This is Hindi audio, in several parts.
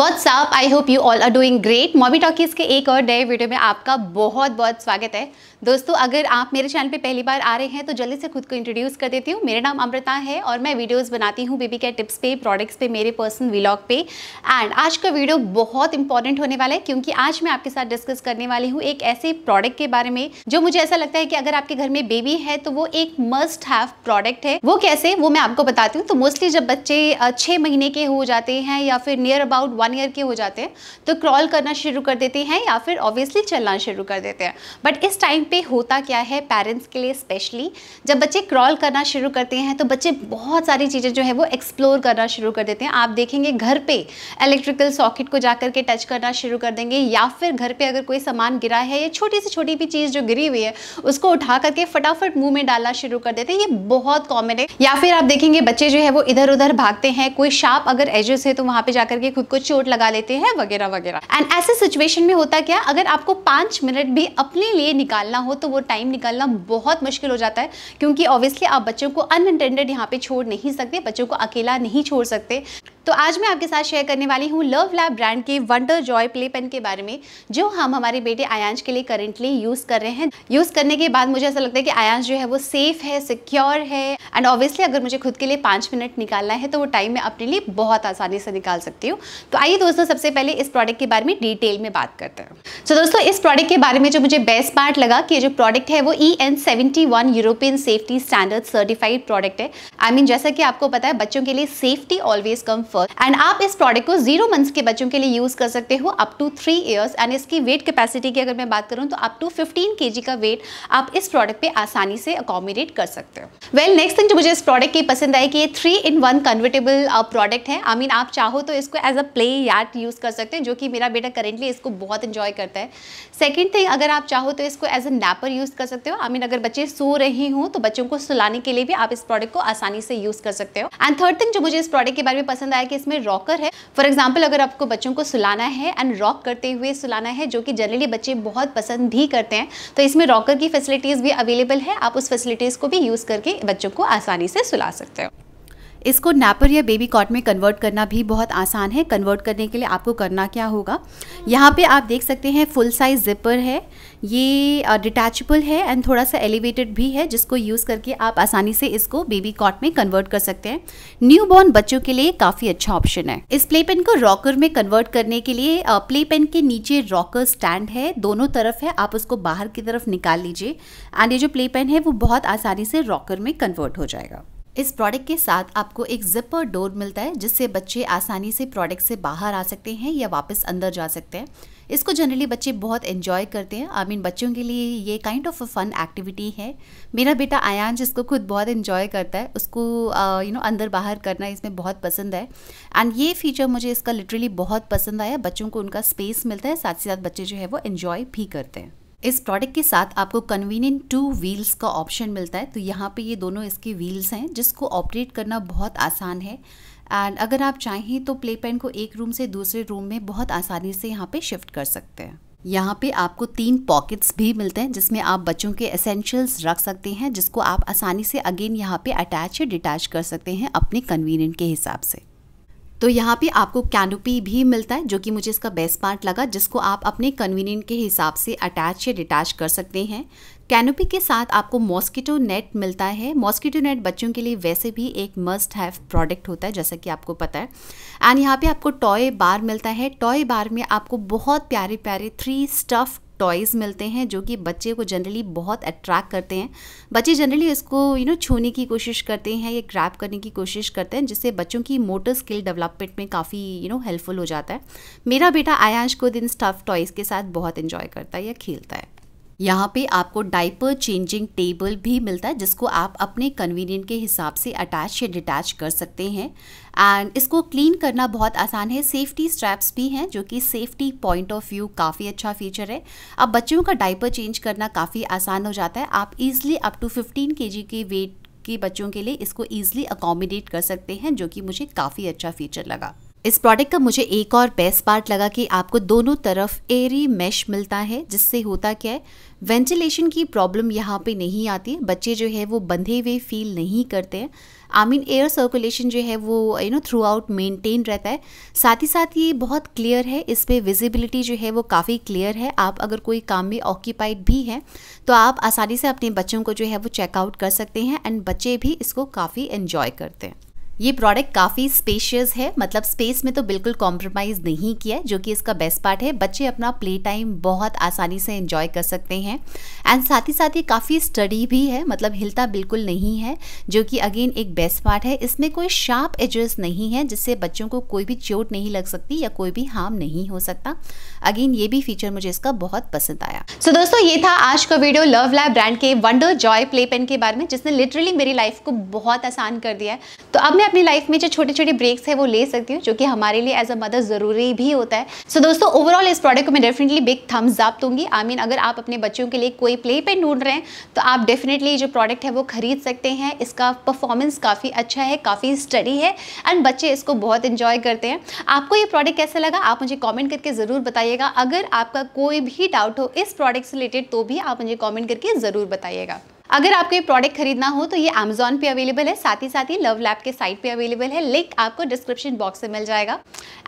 up I hope you all are doing great Mobi Talkies के एक और नए वीडियो में आपका बहुत बहुत स्वागत है दोस्तों अगर आप मेरे चैनल पे पहली बार आ रहे हैं तो जल्दी से खुद को इंट्रोड्यूस कर देती हूँ मेरा नाम अमृता है और मैं वीडियोस बनाती हूँ बेबी केयर टिप्स पे प्रोडक्ट्स पे मेरे पर्सनल व्लॉग पे एंड आज का वीडियो बहुत इंपॉर्टेंट होने वाला है क्योंकि आज मैं आपके साथ डिस्कस करने वाली हूँ एक ऐसे प्रोडक्ट के बारे में जो मुझे ऐसा लगता है कि अगर आपके घर में बेबी है तो वो एक मस्ट हैव प्रोडक्ट है वो कैसे वो मैं आपको बताती हूँ तो मोस्टली जब बच्चे छः महीने के हो जाते हैं या फिर नियर अबाउट वन ईयर के हो जाते हैं तो क्रॉल करना शुरू कर देते हैं या फिर ऑब्वियसली चलना शुरू कर देते हैं बट इस टाइम पे होता क्या है पेरेंट्स के लिए स्पेशली जब बच्चे क्रॉल करना शुरू करते हैं तो बच्चे बहुत सारी चीज़ें जो है वो एक्सप्लोर करना शुरू कर देते हैं आप देखेंगे घर पर इलेक्ट्रिकल सॉकेट को जा करके टच करना शुरू कर देंगे या फिर घर पर अगर कोई सामान गिरा है या छोटी से छोटी भी चीज़ जो गिरी हुई है उसको उठा करके फटाफट मुँह में डालना शुरू कर देते हैं ये बहुत कॉमन है या फिर आप देखेंगे बच्चे जो है वो इधर उधर भागते हैं कोई शार्प अगर एजेस है तो वहाँ पे जाकर के खुद को चोट चोट लगा लेते हैं वगैरह वगैरह एंड ऐसे सिचुएशन में होता क्या अगर आपको पांच मिनट भी अपने लिए निकालना हो तो वो टाइम निकालना बहुत मुश्किल हो जाता है क्योंकि ऑब्वियसली आप बच्चों को अनअटेंडेड यहाँ पे छोड़ नहीं सकते बच्चों को अकेला नहीं छोड़ सकते तो आज मैं आपके साथ शेयर करने वाली हूँ लव लैब ब्रांड के वंडर जॉय प्ले पेन के बारे में जो हम हमारे बेटे आयांश के लिए करेंटली यूज़ कर रहे हैं यूज़ करने के बाद मुझे ऐसा लगता है कि आयांश जो है वो सेफ़ है सिक्योर है एंड ऑब्वियसली अगर मुझे खुद के लिए पांच मिनट निकालना है तो वो टाइम मैं अपने लिए बहुत आसानी से निकाल सकती हूँ तो आइए दोस्तों सबसे पहले इस प्रोडक्ट के बारे में डिटेल में बात करते हैं तो so, दोस्तों इस प्रोडक्ट के बारे में जो मुझे बेस्ट पार्ट लगा कि जो प्रोडक्ट है वो E N seventy one European safety standard certified product है आई I मीन mean, जैसा कि आपको पता है बच्चों के लिए safety always come first and आप इस प्रोडक्ट को जीरो मंथ्स के बच्चों के लिए यूज कर सकते हो up to three years and इसकी वेट कैपेसिटी की अगर मैं बात करूँ तो अप टू फिफ्टीन के का वेट आप इस प्रोडक्ट पर आसानी से अकोमोडेट कर सकते हो वेल नेक्स्ट थिंग जो मुझे इस प्रोडक्ट की पसंद आई कि ये three in one convertible product है आई I मीन mean, आप चाहो तो इसको एज अ प्ले ये याद यूज़ कर सकते हैं जो कि मेरा बेटा करेंटली इसको बहुत इन्जॉय करता है सेकेंड थिंग अगर आप चाहो तो इसको एज ए नैपर यूज़ कर सकते हो आई मीन अगर बच्चे सो रहे हो तो बच्चों को सुलाने के लिए भी आप इस प्रोडक्ट को आसानी से यूज़ कर सकते हो एंड थर्ड थिंग जो मुझे इस प्रोडक्ट के बारे में पसंद आया कि इसमें रॉकर है फॉर एग्जाम्पल अगर आपको बच्चों को सुलाना है एंड रॉक करते हुए सुलाना है जो कि जनरली बच्चे बहुत पसंद भी करते हैं तो इसमें रॉकर की फैसिलिटीज़ भी अवेलेबल है आप उस फैसिलिटीज़ को भी यूज़ करके बच्चों को आसानी से सुला सकते हो इसको नैपर या बेबी कॉट में कन्वर्ट करना भी बहुत आसान है कन्वर्ट करने के लिए आपको करना क्या होगा यहाँ पे आप देख सकते हैं फुल साइज़ जिपर है ये डिटैचबल है एंड थोड़ा सा एलिवेटेड भी है जिसको यूज़ करके आप आसानी से इसको बेबी कॉट में कन्वर्ट कर सकते हैं न्यू बॉर्न बच्चों के लिए काफ़ी अच्छा ऑप्शन है इस प्ले पेन को रॉकर में कन्वर्ट करने के लिए प्ले पेन के नीचे रॉकर स्टैंड है दोनों तरफ है आप उसको बाहर की तरफ निकाल लीजिए एंड ये जो प्ले पेन है वो बहुत आसानी से रॉकर में कन्वर्ट हो जाएगा इस प्रोडक्ट के साथ आपको एक जिपर डोर मिलता है जिससे बच्चे आसानी से प्रोडक्ट से बाहर आ सकते हैं या वापस अंदर जा सकते हैं इसको जनरली बच्चे बहुत इन्जॉय करते हैं आई I मीन mean, बच्चों के लिए ये kind of a fun activity है मेरा बेटा आयान जिसको खुद बहुत इन्जॉय करता है उसको you uh, know you know, अंदर बाहर करना इसमें बहुत पसंद है एंड ये फीचर मुझे इसका लिटरली बहुत पसंद आया बच्चों को उनका स्पेस मिलता है साथ ही साथ बच्चे जो है वो इन्जॉय भी करते हैं इस प्रोडक्ट के साथ आपको कन्वीनियंट टू व्हील्स का ऑप्शन मिलता है तो यहाँ पे ये दोनों इसके व्हील्स हैं जिसको ऑपरेट करना बहुत आसान है एंड अगर आप चाहें तो प्ले पेन को एक रूम से दूसरे रूम में बहुत आसानी से यहाँ पे शिफ्ट कर सकते हैं यहाँ पे आपको तीन पॉकेट्स भी मिलते हैं जिसमें आप बच्चों के एसेंशियल्स रख सकते हैं जिसको आप आसानी से अगेन यहाँ पे अटैच या डिटैच कर सकते हैं अपने कन्वीनियंट के हिसाब से तो यहाँ पे आपको कैनोपी भी मिलता है जो कि मुझे इसका बेस्ट पार्ट लगा जिसको आप अपने कन्वीनियंट के हिसाब से अटैच या डिटैच कर सकते हैं कैनोपी के साथ आपको मॉस्किटो नेट मिलता है मॉस्किटो नेट बच्चों के लिए वैसे भी एक मस्ट हैव प्रोडक्ट होता है जैसा कि आपको पता है एंड यहाँ पे आपको टॉय बार मिलता है टॉय बार में आपको बहुत प्यारे प्यारे थ्री स्टफ़ टॉयज़ मिलते हैं जो कि बच्चे को जनरली बहुत अट्रैक्ट करते हैं बच्चे जनरली इसको यू नो छूने की कोशिश करते हैं या क्रैप करने की कोशिश करते हैं जिससे बच्चों की मोटर स्किल डेवलपमेंट में काफ़ी यू नो हेल्पफुल हो जाता है मेरा बेटा आयांश को दिन स्टफ टॉयज़ के साथ बहुत इन्जॉय करता है या खेलता है यहाँ पे आपको डाइपर चेंजिंग टेबल भी मिलता है जिसको आप अपने कन्वीनियंट के हिसाब से अटैच या डिटैच कर सकते हैं एंड इसको क्लीन करना बहुत आसान है सेफ्टी स्ट्रैप्स भी हैं जो कि सेफ्टी पॉइंट ऑफ व्यू काफ़ी अच्छा फीचर है अब बच्चों का डाइपर चेंज करना काफ़ी आसान हो जाता है आप ईजिली अप टू फिफ्टीन के के वेट के बच्चों के लिए इसको ईजिली अकोमोडेट कर सकते हैं जो कि मुझे काफ़ी अच्छा फीचर लगा इस प्रोडक्ट का मुझे एक और बेस्ट पार्ट लगा कि आपको दोनों तरफ एरी मैश मिलता है जिससे होता क्या है वेंटिलेशन की प्रॉब्लम यहाँ पे नहीं आती बच्चे जो है वो बंधे हुए फील नहीं करते हैं आई मीन एयर सर्कुलेशन जो है वो you know throughout maintain रहता है साथ ही साथ ये बहुत क्लियर है इस पर विजिबिलिटी जो है वो काफ़ी क्लियर है आप अगर कोई काम में ऑक्यूपाइड भी हैं तो आप आसानी से अपने बच्चों को जो है वो चेकआउट कर सकते हैं एंड बच्चे भी इसको काफ़ी इन्जॉय करते हैं ये प्रोडक्ट काफ़ी स्पेशियस है मतलब स्पेस में तो बिल्कुल कॉम्प्रोमाइज़ नहीं किया जो कि इसका बेस्ट पार्ट है बच्चे अपना प्ले टाइम बहुत आसानी से इन्जॉय कर सकते हैं एंड साथ ही साथ ये काफ़ी स्टडी भी है मतलब हिलता बिल्कुल नहीं है जो कि अगेन एक बेस्ट पार्ट है इसमें कोई शार्प एजेस नहीं है जिससे बच्चों को कोई भी चोट नहीं लग सकती या कोई भी हार्म नहीं हो सकता अगेन ये भी फीचर मुझे इसका बहुत पसंद आया सो so, दोस्तों ये था आज का वीडियो लव लैब ब्रांड के वंडर जॉय प्ले पेन के बारे में जिसने लिटरली मेरी लाइफ को बहुत आसान कर दिया है तो अब मैं अपनी लाइफ में जो छोटे छोटे ब्रेक्स है वो ले सकती हूँ जो कि हमारे लिए एज अ मदर ज़रूरी भी होता है सो so, दोस्तों ओवरऑल इस प्रोडक्ट को मैं डेफिनेटली बिग थम्स अप दूंगी आई I मीन mean, अगर आप अपने बच्चों के लिए कोई प्ले पे ढूंढ रहे हैं तो आप डेफिनेटली जो प्रोडक्ट है वो खरीद सकते हैं इसका परफॉर्मेंस काफ़ी अच्छा है काफ़ी स्टडी है एंड बच्चे इसको बहुत इन्जॉय करते हैं आपको ये प्रोडक्ट कैसा लगा आप मुझे कॉमेंट करके ज़रूर बताइएगा अगर आपका कोई भी डाउट हो इस प्रोडक्ट से रिलेटेड तो भी आप मुझे कॉमेंट करके ज़रूर बताइएगा अगर आपको ये प्रोडक्ट खरीदना हो तो ये अमेजोन पे अवेलेबल है साथ ही साथ ही लव लैब के साइट पे अवेलेबल है लिंक आपको डिस्क्रिप्शन बॉक्स में मिल जाएगा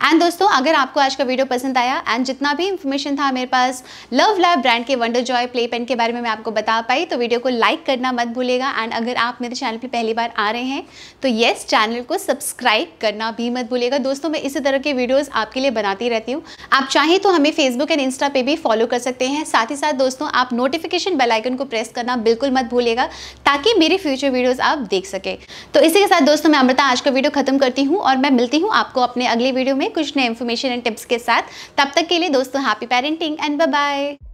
एंड दोस्तों अगर आपको आज का वीडियो पसंद आया एंड जितना भी इन्फॉर्मेशन था मेरे पास लव लैब ब्रांड के वंडर जॉय प्ले पेन के बारे में मैं आपको बता पाई तो वीडियो को लाइक करना मत भूलेगा एंड अगर आप मेरे चैनल पर पहली बार आ रहे हैं तो येस चैनल को सब्सक्राइब करना भी मत भूलेगा दोस्तों मैं इसी तरह के वीडियोज़ आपके लिए बनाती रहती हूँ आप चाहें तो हमें फेसबुक एंड इंस्टा पे भी फॉलो कर सकते हैं साथ ही साथ दोस्तों आप नोटिफिकेशन बेलाइकन को प्रेस करना बिल्कुल मत भूलिएगा ताकि मेरे फ्यूचर वीडियोस आप देख सके तो इसी के साथ दोस्तों मैं अमृता आज का वीडियो खत्म करती हूँ और मैं मिलती हूँ आपको अपने अगले वीडियो में कुछ नए इन्फॉर्मेशन एंड टिप्स के साथ तब तक के लिए दोस्तों हैप्पी पेरेंटिंग एंड बाय